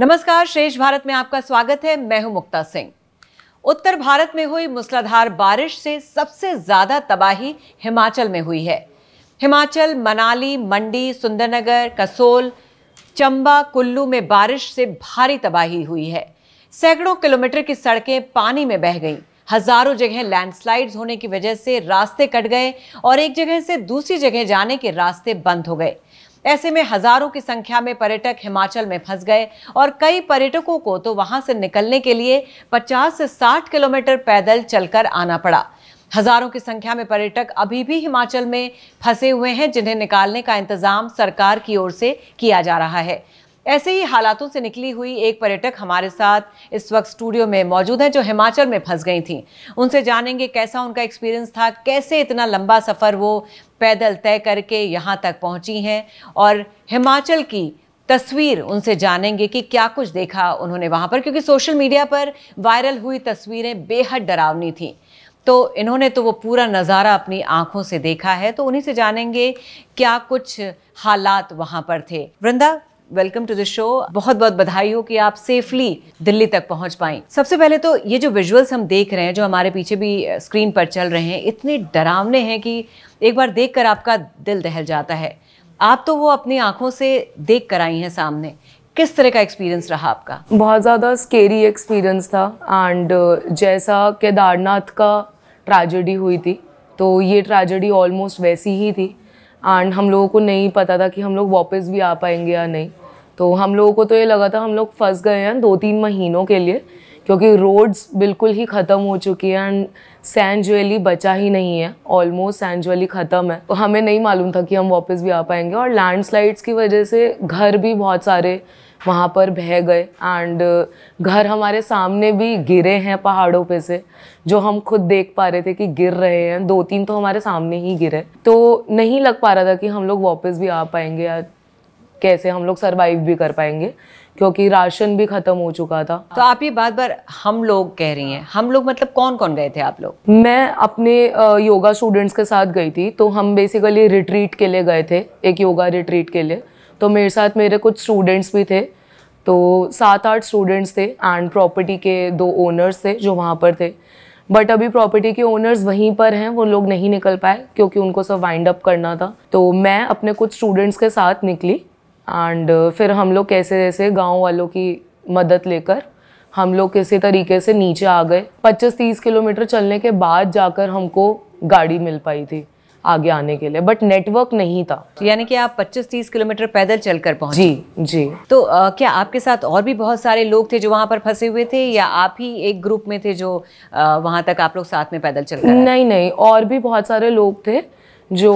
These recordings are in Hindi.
नमस्कार श्रेष्ठ भारत में आपका स्वागत है मैं हूं मुक्ता सिंह उत्तर भारत में हुई मूसलाधार बारिश से सबसे ज्यादा तबाही हिमाचल में हुई है हिमाचल मनाली मंडी सुंदरनगर कसोल चंबा कुल्लू में बारिश से भारी तबाही हुई है सैकड़ों किलोमीटर की सड़कें पानी में बह गईं हजारों जगह लैंडस्लाइड्स होने की वजह से रास्ते कट गए और एक जगह से दूसरी जगह जाने के रास्ते बंद हो गए ऐसे में हजारों की संख्या में पर्यटक हिमाचल में फंस गए और कई पर्यटकों को तो वहां से निकलने के लिए 50 से 60 किलोमीटर पैदल चलकर आना पड़ा हजारों की संख्या में पर्यटक अभी भी हिमाचल में फंसे हुए हैं जिन्हें निकालने का इंतजाम सरकार की ओर से किया जा रहा है ऐसे ही हालातों से निकली हुई एक पर्यटक हमारे साथ इस वक्त स्टूडियो में मौजूद है जो हिमाचल में फंस गई थी उनसे जानेंगे कैसा उनका एक्सपीरियंस था कैसे इतना लंबा सफ़र वो पैदल तय करके यहाँ तक पहुँची हैं और हिमाचल की तस्वीर उनसे जानेंगे कि क्या कुछ देखा उन्होंने वहाँ पर क्योंकि सोशल मीडिया पर वायरल हुई तस्वीरें बेहद डरावनी थी तो इन्होंने तो वो पूरा नज़ारा अपनी आंखों से देखा है तो उन्हीं से जानेंगे क्या कुछ हालात वहाँ पर थे Vrinda welcome to the show बहुत बहुत बधाई हो कि आप सेफली दिल्ली तक पहुंच पाए सबसे पहले तो ये जो विजुअल्स हम देख रहे हैं जो हमारे पीछे भी स्क्रीन पर चल रहे हैं इतने डरावने हैं कि एक बार देख कर आपका दिल दहल जाता है आप तो वो अपनी आंखों से देख कर आई हैं सामने किस तरह का एक्सपीरियंस रहा आपका बहुत ज़्यादा स्केरी एक्सपीरियंस था एंड जैसा केदारनाथ का ट्रेजेडी हुई थी तो ये ट्रेजेडी ऑलमोस्ट वैसी ही थी एंड हम लोगों को नहीं पता था कि हम लोग वापस भी आ पाएंगे या नहीं तो हम लोगों को तो ये लगा था हम लोग फंस गए हैं दो तीन महीनों के लिए क्योंकि रोड्स बिल्कुल ही ख़त्म हो चुकी हैं एंड सैन ज्वेली बचा ही नहीं है ऑलमोस्ट सैन ज्वेली ख़त्म है तो हमें नहीं मालूम था कि हम वापस भी आ पाएंगे और लैंडस्लाइड्स की वजह से घर भी बहुत सारे वहाँ पर बह गए एंड घर हमारे सामने भी गिरे हैं पहाड़ों पे से जो हम खुद देख पा रहे थे कि गिर रहे हैं दो तीन तो हमारे सामने ही गिरे तो नहीं लग पा रहा था कि हम लोग वापस भी आ पाएंगे या कैसे हम लोग सरवाइव भी कर पाएंगे क्योंकि राशन भी खत्म हो चुका था तो आप ये बात बार हम लोग कह रही हैं हम लोग मतलब कौन कौन गए थे आप लोग मैं अपने योगा स्टूडेंट्स के साथ गई थी तो हम बेसिकली रिट्रीट के लिए गए थे एक योगा रिट्रीट के लिए तो मेरे साथ मेरे कुछ स्टूडेंट्स भी थे तो सात आठ स्टूडेंट्स थे एंड प्रॉपर्टी के दो ओनर्स थे जो वहाँ पर थे बट अभी प्रॉपर्टी के ओनर्स वहीं पर हैं वो लोग नहीं निकल पाए क्योंकि उनको सब वाइंड अप करना था तो मैं अपने कुछ स्टूडेंट्स के साथ निकली एंड uh, फिर हम लोग कैसे जैसे गांव वालों की मदद लेकर हम लोग किसी तरीके से नीचे आ गए 25-30 किलोमीटर चलने के बाद जाकर हमको गाड़ी मिल पाई थी आगे आने के लिए बट नेटवर्क नहीं था यानी कि आप 25-30 किलोमीटर पैदल चलकर पहुंचे जी जी तो आ, क्या आपके साथ और भी बहुत सारे लोग थे जो वहां पर फंसे हुए थे या आप ही एक ग्रुप में थे जो आ, वहां तक आप लोग साथ में पैदल चल नहीं नहीं और भी बहुत सारे लोग थे जो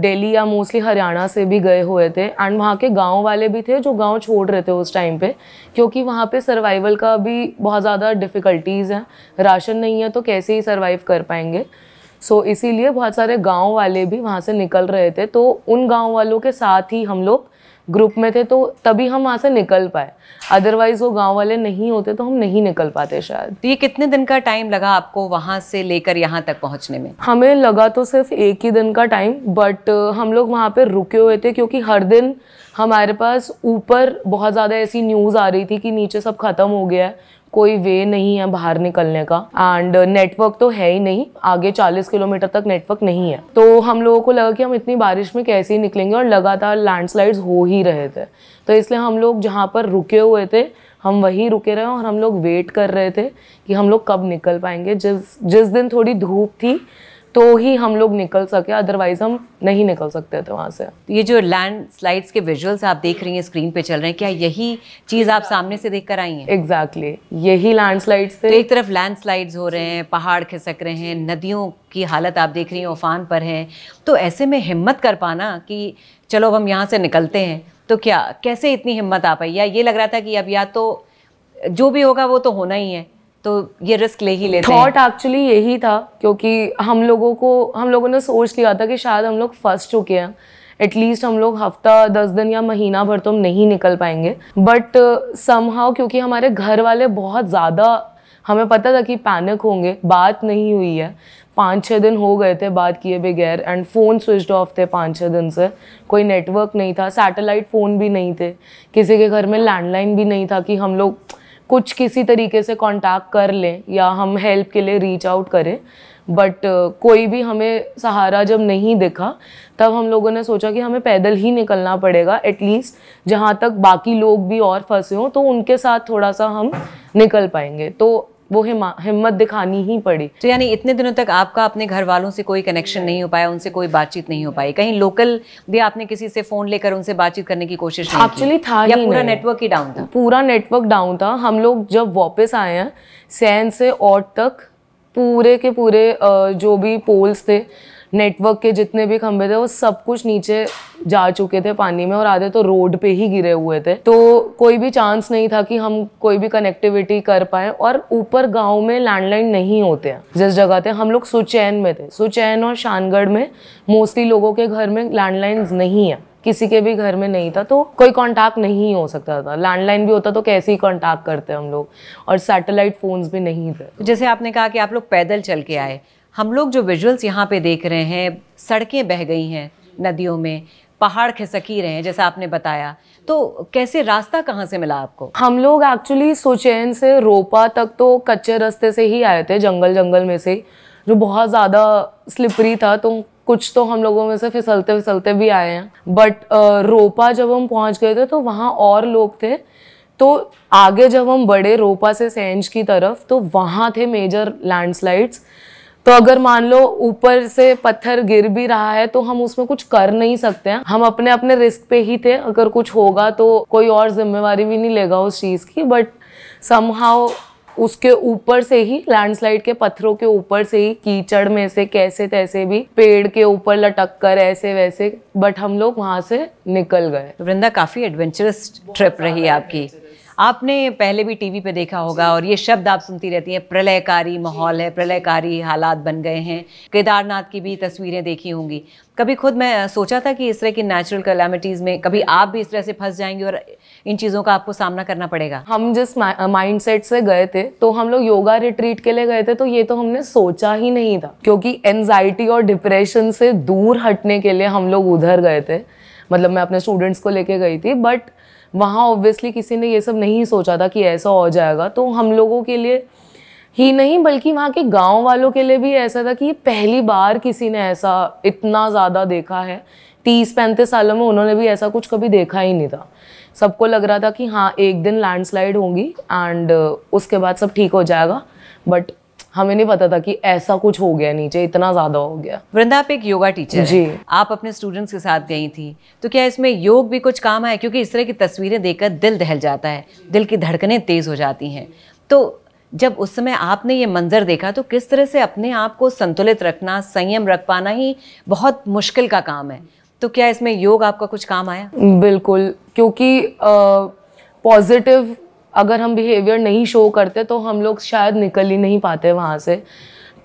दिल्ली या मोस्टली हरियाणा से भी गए हुए थे एंड वहाँ के गांव वाले भी थे जो गांव छोड़ रहे थे उस टाइम पे क्योंकि वहाँ पे सर्वाइवल का भी बहुत ज़्यादा डिफ़िकल्टीज़ हैं राशन नहीं है तो कैसे ही सर्वाइव कर पाएंगे सो so, इसीलिए बहुत सारे गांव वाले भी वहाँ से निकल रहे थे तो उन गांव वालों के साथ ही हम लोग ग्रुप में थे तो तभी हम वहाँ से निकल पाए अदरवाइज वो गांव वाले नहीं होते तो हम नहीं निकल पाते शायद तो ये कितने दिन का टाइम लगा आपको वहाँ से लेकर यहाँ तक पहुँचने में हमें लगा तो सिर्फ एक ही दिन का टाइम बट हम लोग वहाँ पर रुके हुए थे क्योंकि हर दिन हमारे पास ऊपर बहुत ज़्यादा ऐसी न्यूज़ आ रही थी कि नीचे सब ख़त्म हो गया है कोई वे नहीं है बाहर निकलने का एंड नेटवर्क uh, तो है ही नहीं आगे 40 किलोमीटर तक नेटवर्क नहीं है तो हम लोगों को लगा कि हम इतनी बारिश में कैसे ही निकलेंगे और लगातार लैंडस्लाइड्स हो ही रहे थे तो इसलिए हम लोग जहाँ पर रुके हुए थे हम वहीं रुके रहे और हम लोग वेट कर रहे थे कि हम लोग कब निकल पाएंगे जिस जिस दिन थोड़ी धूप थी तो ही हम लोग निकल सके अदरवाइज हम नहीं निकल सकते थे वहाँ से ये जो लैंड स्लाइड्स के विजुअल्स आप देख रही हैं स्क्रीन पे चल रहे हैं क्या यही चीज़ आप सामने से देख कर आई हैं एग्जैक्टली exactly. यही लैंड स्लाइड्स तो एक तरफ लैंड स्लाइड्स हो रहे हैं पहाड़ खिसक रहे हैं नदियों की हालत आप देख रही हैं उफान पर हैं तो ऐसे में हिम्मत कर पाना कि चलो अब हम यहाँ से निकलते हैं तो क्या कैसे इतनी हिम्मत आ पाई या ये लग रहा था कि अब या तो जो भी होगा वो तो होना ही है तो ये रिस्क ले ही लेते थॉट एक्चुअली यही था क्योंकि हम लोगों को हम लोगों ने सोच लिया था कि शायद हम लोग फंस चुके हैं एटलीस्ट हम लोग हफ्ता दस दिन या महीना भर तो हम नहीं निकल पाएंगे बट समहाउ uh, क्योंकि हमारे घर वाले बहुत ज़्यादा हमें पता था कि पैनिक होंगे बात नहीं हुई है पाँच छः दिन हो गए थे बात किए बगैर एंड फ़ोन स्विच ऑफ थे पाँच छः दिन से कोई नेटवर्क नहीं था सैटेलाइट फ़ोन भी नहीं थे किसी के घर में लैंडलाइन भी नहीं था कि हम लोग कुछ किसी तरीके से कांटेक्ट कर लें या हम हेल्प के लिए रीच आउट करें बट uh, कोई भी हमें सहारा जब नहीं दिखा तब हम लोगों ने सोचा कि हमें पैदल ही निकलना पड़ेगा एटलीस्ट जहाँ तक बाकी लोग भी और फंसे हों तो उनके साथ थोड़ा सा हम निकल पाएंगे तो वो हिम्मत दिखानी ही पड़ी तो यानी इतने दिनों तक आपका अपने घर वालों से कोई कनेक्शन नहीं हो पाया उनसे कोई बातचीत नहीं हो पाई कहीं लोकल भी आपने किसी से फोन लेकर उनसे बातचीत करने की कोशिश नहीं एक्चुअली था या पूरा नेटवर्क ही डाउन था पूरा नेटवर्क डाउन था हम लोग जब वापस आए हैं सैन से और तक पूरे के पूरे जो भी पोल्स थे नेटवर्क के जितने भी खंभे थे वो सब कुछ नीचे जा चुके थे पानी में और आधे तो रोड पे ही गिरे हुए थे तो कोई भी चांस नहीं था कि हम कोई भी कनेक्टिविटी कर पाए और ऊपर गांव में लैंडलाइन नहीं होते हैं जिस जगह थे हम लोग सुचैन में थे सुचैन और शानगढ़ में मोस्टली लोगों के घर में लैंडलाइन नहीं है किसी के भी घर में नहीं था तो कोई कांटेक्ट नहीं हो सकता था लैंडलाइन भी होता तो कैसे ही कांटेक्ट करते हम लोग और सैटेलाइट फोन्स भी नहीं थे जैसे आपने कहा कि आप लोग पैदल चल के आए हम लोग जो विजुअल्स यहाँ पे देख रहे हैं सड़कें बह गई हैं नदियों में पहाड़ खिसक ही रहे हैं जैसा आपने बताया तो कैसे रास्ता कहाँ से मिला आपको हम लोग एक्चुअली सुचैन से रोपा तक तो कच्चे रास्ते से ही आए थे जंगल जंगल में से जो बहुत ज़्यादा स्लिपरी था तो कुछ तो हम लोगों में से फिसलते फिसलते भी आए हैं बट रोपा जब हम पहुँच गए थे तो वहाँ और लोग थे तो आगे जब हम बड़े रोपा से सेंज की तरफ तो वहाँ थे मेजर लैंडस्लाइड्स तो अगर मान लो ऊपर से पत्थर गिर भी रहा है तो हम उसमें कुछ कर नहीं सकते हैं हम अपने अपने रिस्क पे ही थे अगर कुछ होगा तो कोई और जिम्मेवारी भी नहीं लेगा उस चीज़ की बट समहाउ उसके ऊपर से ही लैंडस्लाइड के पत्थरों के ऊपर से ही कीचड़ में से कैसे तैसे भी पेड़ के ऊपर लटक कर ऐसे वैसे बट हम लोग वहां से निकल गए वृंदा काफी एडवेंचरस ट्रिप रही आपकी आपने पहले भी टीवी पे देखा होगा और ये शब्द आप सुनती रहती हैं प्रलयकारी माहौल है प्रलयकारी हालात बन गए हैं केदारनाथ की भी तस्वीरें देखी होंगी कभी खुद मैं सोचा था कि इस तरह की नेचुरल कलामिटीज़ में कभी आप भी इस तरह से फंस जाएंगे और इन चीज़ों का आपको सामना करना पड़ेगा हम जिस माइंड सेट से गए थे तो हम लोग योगा रिट्रीट के लिए गए थे तो ये तो हमने सोचा ही नहीं था क्योंकि एनजाइटी और डिप्रेशन से दूर हटने के लिए हम लोग उधर गए थे मतलब मैं अपने स्टूडेंट्स को लेके गई थी बट वहाँ ऑब्वियसली किसी ने ये सब नहीं सोचा था कि ऐसा हो जाएगा तो हम लोगों के लिए ही नहीं बल्कि वहाँ के गांव वालों के लिए भी ऐसा था कि पहली बार किसी ने ऐसा इतना ज़्यादा देखा है तीस पैंतीस सालों में उन्होंने भी ऐसा कुछ कभी देखा ही नहीं था सबको लग रहा था कि हाँ एक दिन लैंडस्लाइड होंगी एंड उसके बाद सब ठीक हो जाएगा बट हमें नहीं पता था कि ऐसा कुछ हो गया नीचे इतना ज़्यादा हो गया वृंदा आप एक योगा टीचर जी आप अपने स्टूडेंट्स के साथ गई थी तो क्या इसमें योग भी कुछ काम आया क्योंकि इस तरह की तस्वीरें देखकर दिल दहल जाता है दिल की धड़कने तेज़ हो जाती हैं तो जब उस समय आपने ये मंजर देखा तो किस तरह से अपने आप को संतुलित रखना संयम रख पाना ही बहुत मुश्किल का काम है तो क्या इसमें योग आपका कुछ काम आया बिल्कुल क्योंकि पॉजिटिव अगर हम बिहेवियर नहीं शो करते तो हम लोग शायद निकल ही नहीं पाते वहाँ से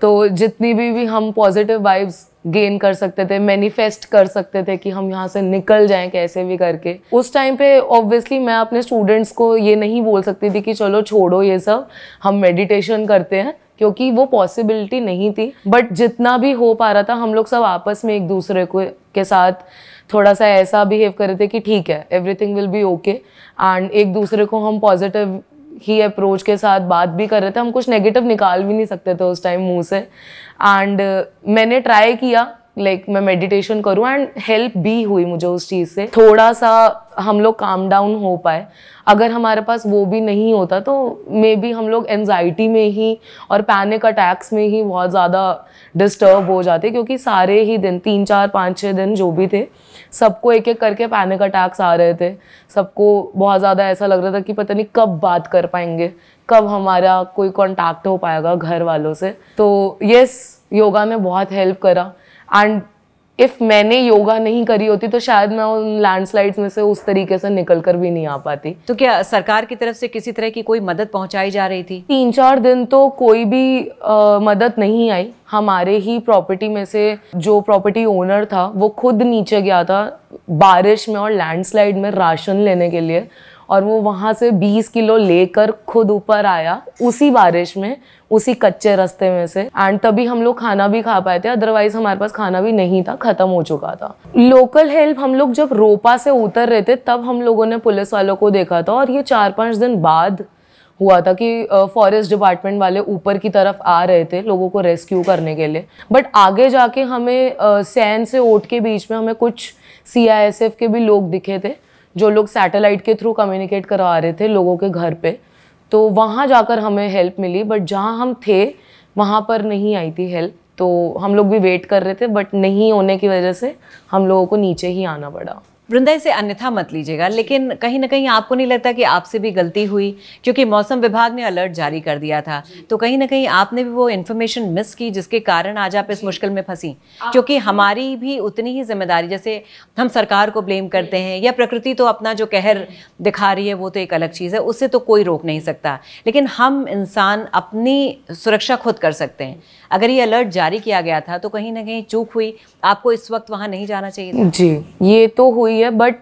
तो जितनी भी भी हम पॉजिटिव वाइब्स गेन कर सकते थे मैनिफेस्ट कर सकते थे कि हम यहाँ से निकल जाएं कैसे भी करके उस टाइम पे ऑब्वियसली मैं अपने स्टूडेंट्स को ये नहीं बोल सकती थी कि चलो छोड़ो ये सब हम मेडिटेशन करते हैं क्योंकि वो पॉसिबिलिटी नहीं थी बट जितना भी हो पा रहा था हम लोग सब आपस में एक दूसरे को के साथ थोड़ा सा ऐसा बिहेव कर रहे थे कि ठीक है everything will be okay and एक दूसरे को हम पॉजिटिव ही अप्रोच के साथ बात भी कर रहे थे हम कुछ नेगेटिव निकाल भी नहीं सकते थे उस टाइम मुंह से एंड uh, मैंने ट्राई किया लाइक like, मैं मेडिटेशन करूँ एंड हेल्प भी हुई मुझे उस चीज़ से थोड़ा सा हम लोग काम डाउन हो पाए अगर हमारे पास वो भी नहीं होता तो मे बी हम लोग एनजाइटी में ही और पैनिक अटैक्स में ही बहुत ज़्यादा डिस्टर्ब हो जाते क्योंकि सारे ही दिन तीन चार पाँच छः दिन जो भी थे सबको एक एक करके पैनिक अटैक्स आ रहे थे सबको बहुत ज़्यादा ऐसा लग रहा था कि पता नहीं कब बात कर पाएंगे कब हमारा कोई कॉन्टैक्ट हो पाएगा घर वालों से तो यस योगा ने बहुत हेल्प करा एंड इफ मैंने योगा नहीं करी होती तो शायद मैं उन लैंडस्लाइड्स में से उस तरीके से निकल कर भी नहीं आ पाती तो क्या सरकार की तरफ से किसी तरह की कोई मदद पहुंचाई जा रही थी तीन चार दिन तो कोई भी आ, मदद नहीं आई हमारे ही प्रॉपर्टी में से जो प्रॉपर्टी ओनर था वो खुद नीचे गया था बारिश में और लैंडस्लाइड में राशन लेने के लिए और वो वहाँ से 20 किलो लेकर खुद ऊपर आया उसी बारिश में उसी कच्चे रास्ते में से एंड तभी हम लोग खाना भी खा पाए थे अदरवाइज हमारे पास खाना भी नहीं था खत्म हो चुका था लोकल हेल्प हम लोग जब रोपा से उतर रहे थे तब हम लोगों ने पुलिस वालों को देखा था और ये चार पाँच दिन बाद हुआ था कि फॉरेस्ट डिपार्टमेंट वाले ऊपर की तरफ आ रहे थे लोगों को रेस्क्यू करने के लिए बट आगे जाके हमें सैन से ओट के बीच में हमें कुछ सी के भी लोग दिखे थे जो लोग सैटेलाइट के थ्रू कम्युनिकेट करवा रहे थे लोगों के घर पे तो वहाँ जाकर हमें हेल्प मिली बट जहाँ हम थे वहाँ पर नहीं आई थी हेल्प तो हम लोग भी वेट कर रहे थे बट नहीं होने की वजह से हम लोगों को नीचे ही आना पड़ा वृंदा से अन्यथा मत लीजिएगा लेकिन कहीं ना कहीं आपको नहीं लगता कि आपसे भी गलती हुई क्योंकि मौसम विभाग ने अलर्ट जारी कर दिया था तो कहीं ना कहीं आपने भी वो इन्फॉर्मेशन मिस की जिसके कारण आज आप इस मुश्किल में फंसी क्योंकि हमारी भी उतनी ही जिम्मेदारी जैसे हम सरकार को ब्लेम करते हैं या प्रकृति तो अपना जो कहर दिखा रही है वो तो एक अलग चीज़ है उससे तो कोई रोक नहीं सकता लेकिन हम इंसान अपनी सुरक्षा खुद कर सकते हैं अगर ये अलर्ट जारी किया गया था तो कहीं ना कहीं चूक हुई आपको इस वक्त वहाँ नहीं जाना चाहिए जी ये तो हुई हुई है बट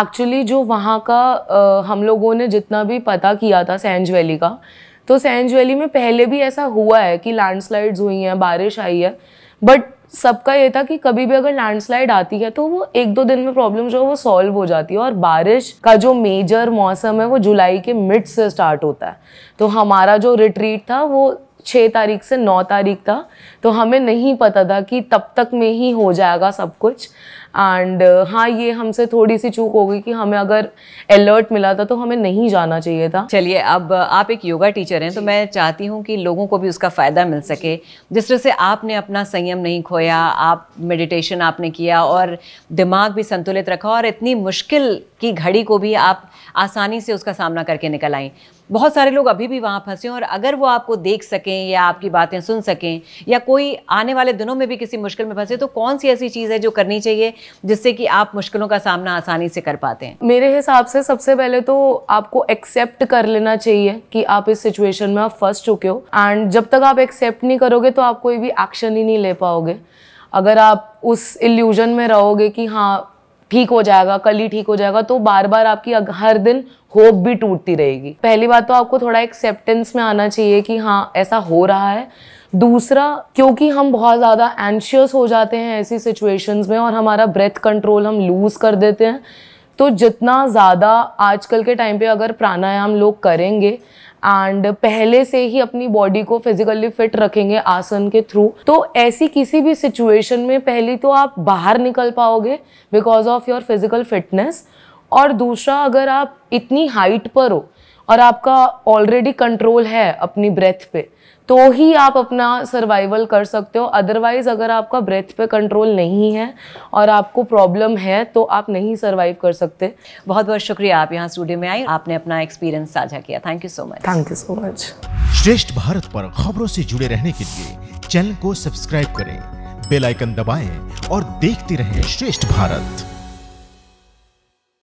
एक्चुअली जो वहाँ का आ, हम लोगों ने जितना भी पता किया था सैंज वैली का तो सैंज वैली में पहले भी ऐसा हुआ है कि लैंडस्लाइड्स हुई हैं बारिश आई है बट सबका ये था कि कभी भी अगर लैंडस्लाइड आती है तो वो एक दो दिन में प्रॉब्लम जो है वो सॉल्व हो जाती है और बारिश का जो मेजर मौसम है वो जुलाई के मिड से स्टार्ट होता है तो हमारा जो रिट्रीट था वो छः तारीख से नौ तारीख था तो हमें नहीं पता था कि तब तक में ही हो जाएगा सब कुछ एंड uh, हाँ ये हमसे थोड़ी सी चूक हो गई कि हमें अगर अलर्ट मिला था तो हमें नहीं जाना चाहिए था चलिए अब आप एक योगा टीचर हैं तो मैं चाहती हूँ कि लोगों को भी उसका फ़ायदा मिल सके जिस तरह से आपने अपना संयम नहीं खोया आप मेडिटेशन आपने किया और दिमाग भी संतुलित रखा और इतनी मुश्किल की घड़ी को भी आप आसानी से उसका सामना करके निकल आएँ बहुत सारे लोग अभी भी वहाँ फंसे हैं और अगर वो आपको देख सकें या आपकी बातें सुन सकें या कोई आने वाले दिनों में भी किसी मुश्किल में फंसे तो कौन सी ऐसी चीज़ है जो करनी चाहिए जिससे कि आप मुश्किलों का सामना आसानी से कर पाते हैं मेरे हिसाब से सबसे पहले तो आपको एक्सेप्ट कर लेना चाहिए कि आप इस सिचुएशन में आप फंस चुके हो एंड जब तक आप एक्सेप्ट नहीं करोगे तो आप कोई भी एक्शन ही नहीं ले पाओगे अगर आप उस इल्यूजन में रहोगे कि हाँ ठीक हो जाएगा कल ही ठीक हो जाएगा तो बार बार आपकी हर दिन होप भी टूटती रहेगी पहली बात तो आपको थोड़ा एक्सेप्टेंस में आना चाहिए कि हाँ ऐसा हो रहा है दूसरा क्योंकि हम बहुत ज़्यादा एंशियस हो जाते हैं ऐसी सिचुएशंस में और हमारा ब्रेथ कंट्रोल हम लूज़ कर देते हैं तो जितना ज़्यादा आजकल के टाइम पे अगर प्राणायाम लोग करेंगे एंड पहले से ही अपनी बॉडी को फिजिकली फिट रखेंगे आसन के थ्रू तो ऐसी किसी भी सिचुएशन में पहली तो आप बाहर निकल पाओगे because of your physical fitness और दूसरा अगर आप इतनी हाइट पर हो और आपका ऑलरेडी कंट्रोल है अपनी ब्रेथ पे तो ही आप अपना सर्वाइवल कर सकते हो अदरवाइज़ अगर आपका ब्रेथ पे कंट्रोल नहीं है और आपको प्रॉब्लम है तो आप नहीं सर्वाइव कर सकते बहुत बहुत शुक्रिया आप यहाँ स्टूडियो में आई आपने अपना एक्सपीरियंस साझा किया thank you so much thank you so much श्रेष्ठ भारत पर खबरों से जुड़े रहने के लिए चैनल को सब्सक्राइब करें बेलाइकन दबाए और देखते रहें श्रेष्ठ भारत